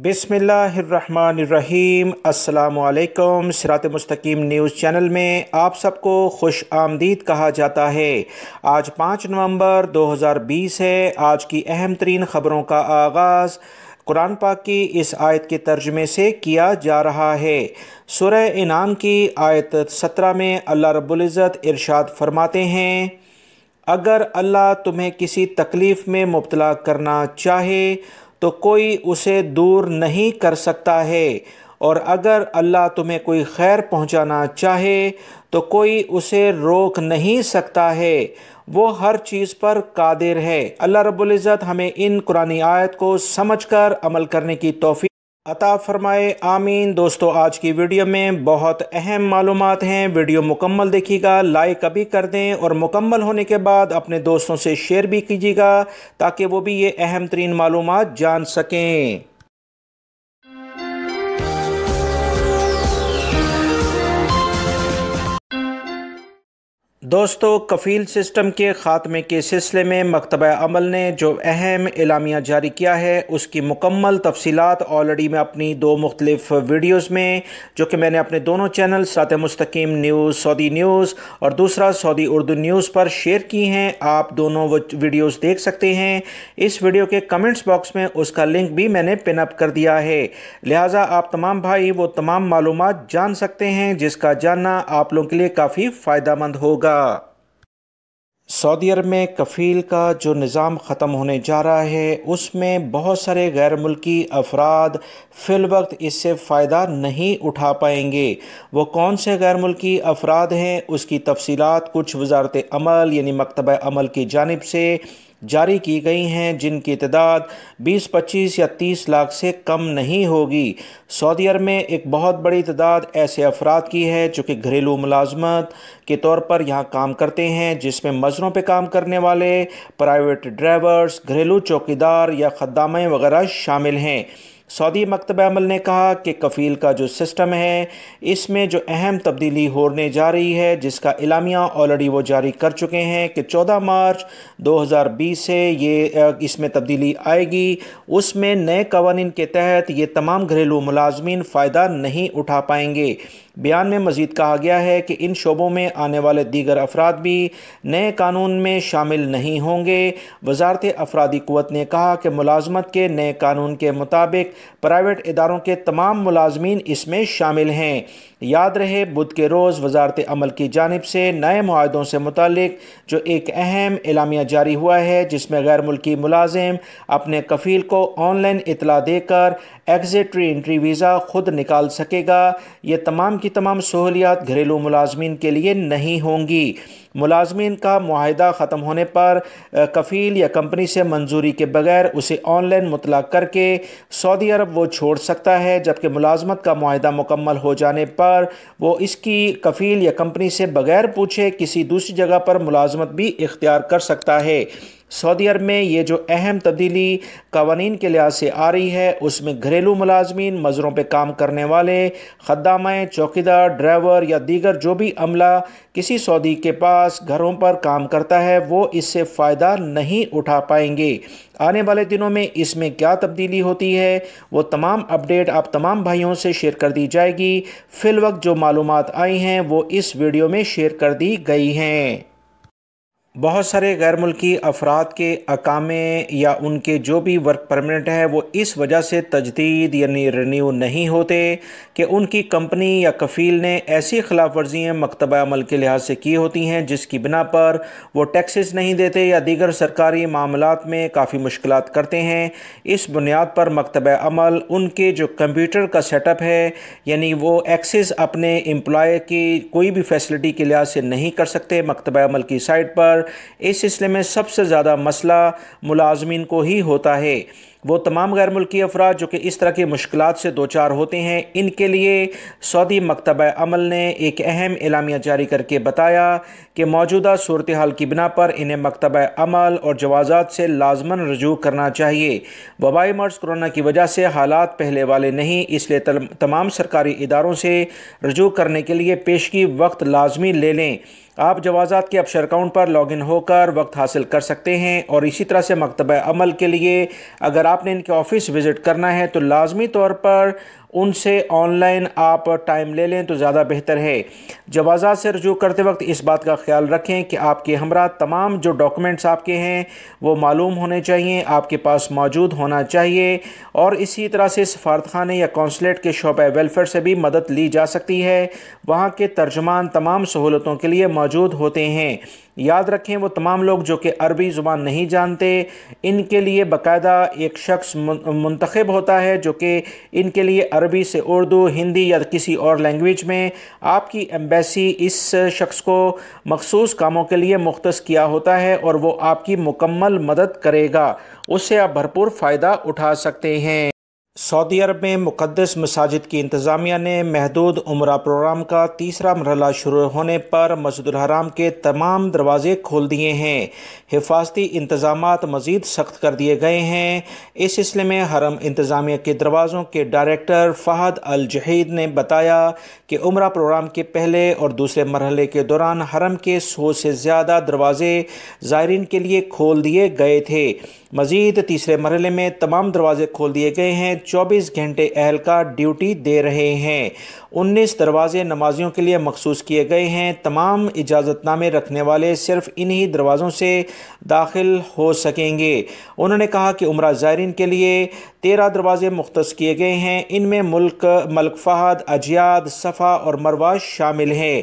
बिसमीम् अल्लाम सिरात मुस्तकीम न्यूज़ चैनल में आप सबको खुश आमदीद कहा जाता है आज पाँच नवंबर 2020 है आज की अहम तरीन ख़बरों का आगाज़ कुरान पाक की इस आयत के तर्जमे से किया जा रहा है सुरह इनाम की आयत सत्रह में अल्लाह रबुल्ज़त इरशाद फरमाते हैं अगर अल्लाह तुम्हें किसी तकलीफ़ में मुबला करना चाहे तो कोई उसे दूर नहीं कर सकता है और अगर अल्लाह तुम्हें कोई खैर पहुंचाना चाहे तो कोई उसे रोक नहीं सकता है वो हर चीज़ पर कादिर है अल्लाह रब्ज़त हमें इन कुरानी आयत को समझ कर अमल करने की तोफ़ी अता फरमाए आमीन दोस्तों आज की वीडियो में बहुत अहम मालूम हैं वीडियो मुकम्मल देखिएगा लाइक अभी कर दें और मुकम्मल होने के बाद अपने दोस्तों से शेयर भी कीजिएगा ताकि वो भी ये अहम तरीन मालूम जान सकें दोस्तों कफ़ील सिस्टम के ख़ात्मे के सिलसिले में मकतब अमल ने जो अहम इलामिया जारी किया है उसकी मुकम्मल तफसीत ऑलरेडी मैं अपनी दो मुख्तलिफ वीडियोज़ में जो कि मैंने अपने दोनों चैनल सात मुस्तकीम न्यूज़ सऊदी न्यूज़ और दूसरा सऊदी उर्दू न्यूज़ पर शेयर की हैं आप दोनों वो वीडियोज़ देख सकते हैं इस वीडियो के कमेंट्स बॉक्स में उसका लिंक भी मैंने पिनअप कर दिया है लिहाजा आप तमाम भाई वो तमाम मालूम जान सकते हैं जिसका जानना आप लोगों के लिए काफ़ी फ़ायदा मंद होगा सऊदी अरब में कफ़ील का जो निज़ाम ख़त्म होने जा रहा है उसमें बहुत सारे गैर मुल्की अफराद फ़िल वक्त इससे फ़ायदा नहीं उठा पाएंगे वो कौन से गैर मुल्की अफराद हैं उसकी तफसीत कुछ वजारत अमल यानी मकतब अमल की जानब से जारी की गई हैं जिनकी तदाद 20, 25 या 30 लाख से कम नहीं होगी सऊदी अरब में एक बहुत बड़ी तदाद ऐसे अफराद की है जो कि घरेलू मुलाजमत के तौर पर यहाँ काम करते हैं जिसमें मज़रों पर काम करने वाले प्राइवेट ड्राइवर्स घरेलू चौकीदार या खदामें वगैरह शामिल हैं सऊदी मकतब अमल ने कहा कि कफ़ील का जो सिस्टम है इसमें जो अहम तब्दीली होने जा रही है जिसका इलामिया ऑलरेडी वो जारी कर चुके हैं कि 14 मार्च 2020 से ये इसमें तब्दीली आएगी उसमें नए कवानीन के तहत ये तमाम घरेलू मुलाजमी फ़ायदा नहीं उठा पाएंगे बयान में मजीद कहा गया है कि इन शोबों में आने वाले दीगर अफराद भी नए कानून में शामिल नहीं होंगे वजारत अफरादी क़वत ने कहा कि मुलाजमत के नए कानून के मुताबिक प्राइवेट इदारों के तमाम मुलाजमीन इसमें शामिल हैं याद रहे बुध के रोज़ वजारत अमल की जानब से नए माहों से मुतल जो एक अहम इलामिया जारी हुआ है जिसमें गैर मुल्की मुलाजिम अपने कफ़ील को ऑनलाइन इतला देकर री इंट्री वीज़ा ख़ुद निकाल सकेगा ये तमाम की तमाम सहूलियात घरेलू मुलाजमीन के लिए नहीं होंगी मुलाजमीन का माहदा ख़त्म होने पर कफ़ील या कंपनी से मंजूरी के बगैर उसे ऑनलाइन मुतला करके सऊदी अरब वो छोड़ सकता है जबकि मुलाजमत का माहदा मुकम्मल हो जाने पर वो इसकी कफ़ील या कंपनी से बगैर पूछे किसी दूसरी जगह पर मुलाजमत भी इख्तियार कर सकता है सऊदी अरब में ये जो अहम तब्दीली कवानीन के लिहाज से आ रही है उसमें घरेलू मुलाजमीन मज़रों पर काम करने वाले खदामें चौकीदार ड्राइवर या दीगर जो भी अमला किसी सऊदी के पास घरों पर काम करता है वो इससे फ़ायदा नहीं उठा पाएंगे आने वाले दिनों में इसमें क्या तब्दीली होती है वो तमाम अपडेट आप तमाम भाइयों से शेयर कर दी जाएगी फिल वक्त जो मालूम आई हैं वो इस वीडियो में शेयर कर दी गई हैं बहुत सारे गैर मुल्की अफराद के अकामे या उनके जो भी वर्क परमिनेंट हैं वो इस वजह से तजदीद यानी रिन्यू नहीं होते कि उनकी कंपनी या कफ़ील ने ऐसी खिलाफ वर्जियाँ मकतबा अमल के लिहाज से की होती हैं जिसकी बिना पर वो टैक्सेस नहीं देते या दीगर सरकारी मामलों में काफ़ी मुश्किल करते हैं इस बुनियाद पर मकतबा अमल उनके जो कंप्यूटर का सेटअप है यानी वो एक्सेस अपने एम्प्लॉय की कोई भी फैसिलिटी के लिहाज से नहीं कर सकते मकतबा अमल की साइट पर इस सिलसिले में सबसे ज़्यादा मसला मुलाजमीन को ही होता है वो तमाम गैर मुल्की अफराद जो कि इस तरह की मुश्किल से दो चार होते हैं इनके लिए सऊदी मकतब अमल ने एक अहम एलामिया जारी करके बताया कि मौजूदा सूरत हाल की बिना पर इन्हें मकतब अमल और जवाजात से लाजमन रजू करना चाहिए वबाई मर्ज कोरोना की वजह से हालात पहले वाले नहीं इसलिए तमाम सरकारी इदारों से रजू करने के लिए पेशगी वक्त लाजमी ले लें आप जवाज़ात के अपशर अकाउंट पर लॉगिन होकर वक्त हासिल कर सकते हैं और इसी तरह से मकतब अमल के लिए अगर आपने इनके ऑफिस विज़िट करना है तो लाजमी तौर पर उनसे ऑनलाइन आप टाइम ले लें तो ज़्यादा बेहतर है जवाज़ा से रजू करते वक्त इस बात का ख्याल रखें कि आपके हमरा तमाम जो डॉक्यूमेंट्स आपके हैं वो मालूम होने चाहिए आपके पास मौजूद होना चाहिए और इसी तरह से सफारतखाने या कौंसलेट के शोबा वेलफेयर से भी मदद ली जा सकती है वहाँ के तर्जमान तमाम सहूलतों के लिए मौजूद होते हैं याद रखें वो तमाम लोग जो कि अरबी ज़ुबान नहीं जानते इनके लिए बाकायदा एक शख्स मंतखब होता है जो कि इनके लिए अरबी से उर्दू हिंदी या किसी और लैंग्वेज में आपकी एम्बेसी इस शख्स को मखसूस कामों के लिए मुख्त किया होता है और वो आपकी मुकम्मल मदद करेगा उससे आप भरपूर फ़ायदा उठा सकते हैं सऊदी अरब में मुकदस मसाजिद की इंतज़ामिया ने महदूद उम्र प्रोग्राम का तीसरा मरहला शुरू होने पर मस्जिद हराम के तमाम दरवाजे खोल दिए हैं हिफाजती इंतज़ाम मज़ीद सख्त कर दिए गए हैं इस सिलसिले में हरम इंतज़ामिया के दरवाज़ों के डायरेक्टर फ़हद अल जहीद ने बताया कि उम्र प्रोग्राम के पहले और दूसरे मरहले के दौरान हरम के सौ से ज़्यादा दरवाज़े ज़ायरीन के लिए खोल दिए गए थे मज़ीद तीसरे मरहले में तमाम दरवाजे खोल दिए गए हैं चौबीस घंटे एहलकार ड्यूटी दे रहे हैं उन्नीस दरवाजे नमाजियों के लिए मखसूस किए गए हैं तमाम इजाज़तनामे रखने वाले सिर्फ इन्हीं दरवाज़ों से दाखिल हो सकेंगे उन्होंने कहा कि उम्र ज़ायरीन के लिए तेरह दरवाजे मुख्त किए गए हैं इनमें मुल्क मलक फहद अजियाद सफ़ा और मरवा शामिल हैं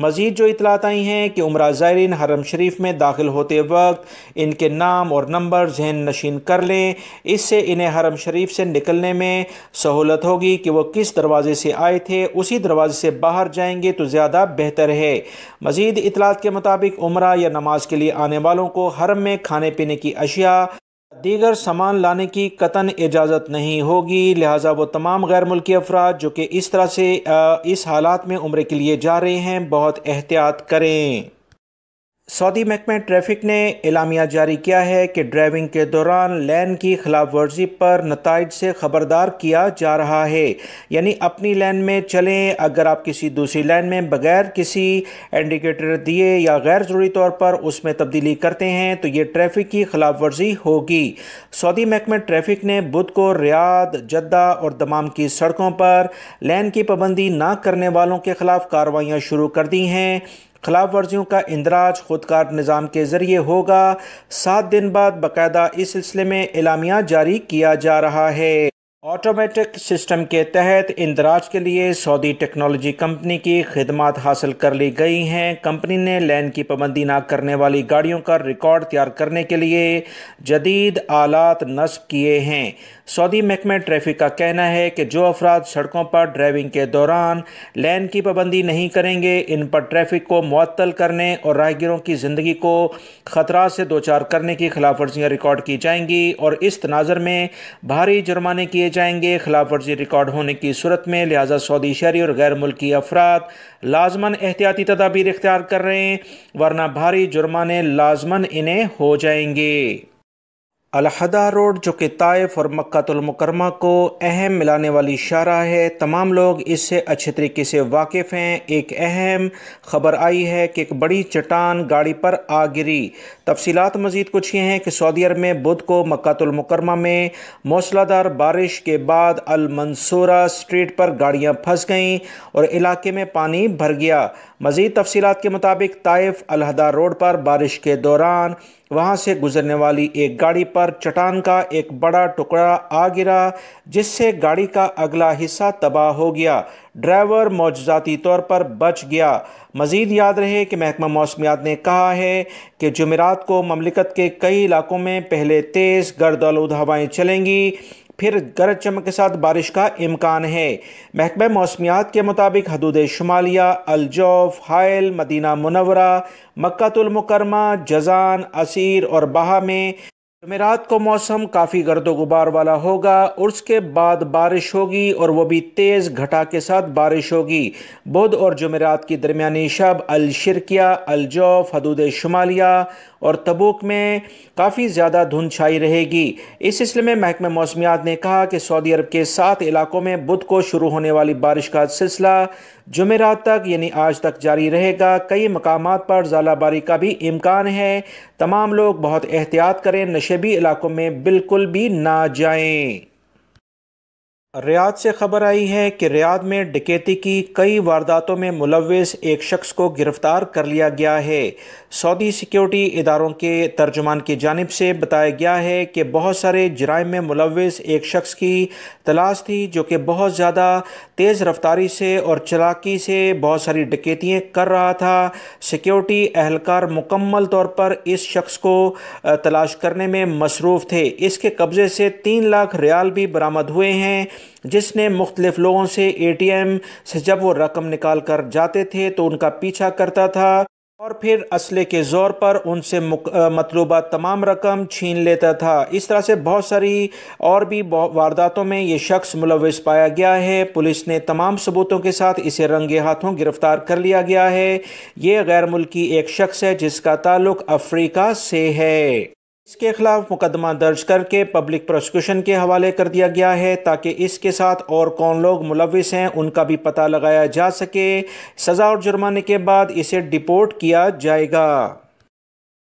मज़ीद जो इतलात आई हैं कि उम्र ज़ायरीन हरम शरीफ में दाखिल होते वक्त इनके नाम और नंबर जहन नशीन कर लें इससे इन्हें हरम शरीफ से निकलने में सहूलत होगी कि वह किस दरवाज़े से आए थे उसी दरवाज़े से बाहर जाएंगे तो ज़्यादा बेहतर है मज़ीद इतलात के मुताबिक उम्र या नमाज के लिए आने वालों को हरम में खाने पीने की अशिया दीगर सामान लाने की कतन इजाज़त नहीं होगी लिहाजा वो तमाम गैर मुल्की अफराद जो कि इस तरह से इस हालात में उम्र के लिए जा रहे हैं बहुत एहतियात करें सऊदी महकमे ट्रैफिक ने एलामिया जारी किया है कि ड्राइविंग के दौरान लैन की खिलाफ वर्जी पर नतज से ख़बरदार किया जा रहा है यानी अपनी लैन में चलें अगर आप किसी दूसरी लैन में बगैर किसी इंडिकेटर दिए या गैर ज़रूरी तौर पर उसमें तब्दीली करते हैं तो ये ट्रैफिक की खिलाफ वर्जी होगी सऊदी महकमे ट्रैफिक ने बुध को रियाद जद्दा और दमाम की सड़कों पर लैन की पाबंदी ना करने वालों के खिलाफ कार्रवाइयाँ शुरू कर दी हैं खिलाफ वर्जियों का इंदराज खुदकार निज़ाम के ज़रिए होगा सात दिन बाद बाकायदा इस सिलसिले में एलामिया जारी किया जा रहा है ऑटोमेटिक सिस्टम के तहत इंदराज के लिए सऊदी टेक्नोलॉजी कंपनी की खदमात हासिल कर ली गई हैं कंपनी ने लैन की पाबंदी ना करने वाली गाड़ियों का रिकॉर्ड तैयार करने के लिए जदीद आलात नस्ब किए हैं सऊदी महकमे ट्रैफिक का कहना है कि जो अफराद सड़कों पर ड्राइविंग के दौरान लैन की पाबंदी नहीं करेंगे इन पर ट्रैफिक को मअतल करने और राहगीरों की ज़िंदगी को ख़तरा से दो चार करने की खिलाफ वर्जियाँ रिकॉर्ड की जाएंगी और इस तनाजर में भारी जुर्माने किए जाएंगे खिलाफ वर्जी रिकॉर्ड होने की सूरत में लिहाजा सऊदी शहरी और गैर मुल्की अफराद लाजमन एहतियाती तदाबीर इख्तियार कर रहे हैं वरना भारी जुर्माने लाजमन इन्हें हो जाएंगे अलहदा रोड जो कि ताइफ और मक्तुलमकरमा को अहम मिलाने वाली शारा है तमाम लोग इससे अच्छे तरीके से वाकिफ़ हैं एक अहम ख़बर आई है कि एक बड़ी चट्टान गाड़ी पर आ गिरी तफसीत मज़ीद कुछ ये हैं कि सऊदी अरब में बुध को मक्तुलमकरमा में मौसलाधार बारिश के बाद अलमनसूरा स्ट्रीट पर गाड़ियाँ फंस गईं और इलाके में पानी भर गया मज़ीद तफसीत के मुताबिक ताइफ अलहदा रोड पर बारिश के दौरान वहां से गुजरने वाली एक गाड़ी पर चट्टान का एक बड़ा टुकड़ा आ गिरा जिससे गाड़ी का अगला हिस्सा तबाह हो गया ड्राइवर मौजाती तौर पर बच गया मज़ीद याद रहे कि महकमा मौसमियात ने कहा है कि जमेरात को ममलिकत के कई इलाकों में पहले तेज़ गर्द आलूद हवाएँ चलेंगी फिर गरज चमक के साथ बारिश का इम्कान है महकमे मौसमियात के मुताबिक हदूद शुमालिया Al Jouf Hail Medina Munawwara Mukarrama Jazan Asir और बहा में जमेरात तो को मौसम काफ़ी गर्दो गुबार वाला होगा और उसके बाद बारिश होगी और वह भी तेज़ घटा के साथ बारिश होगी बुध और जमेरात की दरमियानी शब अलशरकिया अलजौफ हदूद शुमालिया और तबूक में काफ़ी ज़्यादा धुंध छाई रहेगी इस सिलसिले में महकमे मौसमियात ने कहा कि सऊदी अरब के सात इलाकों में बुध को शुरू होने वाली बारिश का सिलसिला जमेरात तक यानी आज तक जारी रहेगा कई मकाम पर झालाबारी का भी इम्कान है तमाम लोग बहुत एहतियात करें नशे शबी इलाकों में बिल्कुल भी ना जाएं रियाद से खबर आई है कि रियाद में डकैती की कई वारदातों में मुलविस एक शख्स को गिरफ्तार कर लिया गया है सऊदी सिक्योरिटी इदारों के तर्जुमान की जानब से बताया गया है कि बहुत सारे जराइम में मुलविस एक शख्स की तलाश थी जो कि बहुत ज़्यादा तेज़ रफ्तारी से और चलाकी से बहुत सारी डकैतियाँ कर रहा था सिक्योरिटी एहलकार मुकम्मल तौर पर इस शख्स को तलाश करने में मसरूफ़ थे इसके कब्ज़े से तीन लाख रियाल भी बरामद हुए हैं जिसने मुख्तलिफ लोगों से ए टी एम से जब वो रकम निकाल कर जाते थे तो उनका पीछा करता था और फिर असले के ज़ोर पर उनसे मतलूबा तमाम रकम छीन लेता था इस तरह से बहुत सारी और भी वारदातों में ये शख्स मुलविस पाया गया है पुलिस ने तमाम सबूतों के साथ इसे रंगे हाथों गिरफ्तार कर लिया गया है ये गैर मुल्की एक शख्स है जिसका ताल्लुक अफ्रीका से है इसके खिलाफ मुकदमा दर्ज करके पब्लिक प्रोसिक्यूशन के हवाले कर दिया गया है ताकि इसके साथ और कौन लोग मुलविस हैं उनका भी पता लगाया जा सके सज़ा और जुर्माने के बाद इसे डिपोर्ट किया जाएगा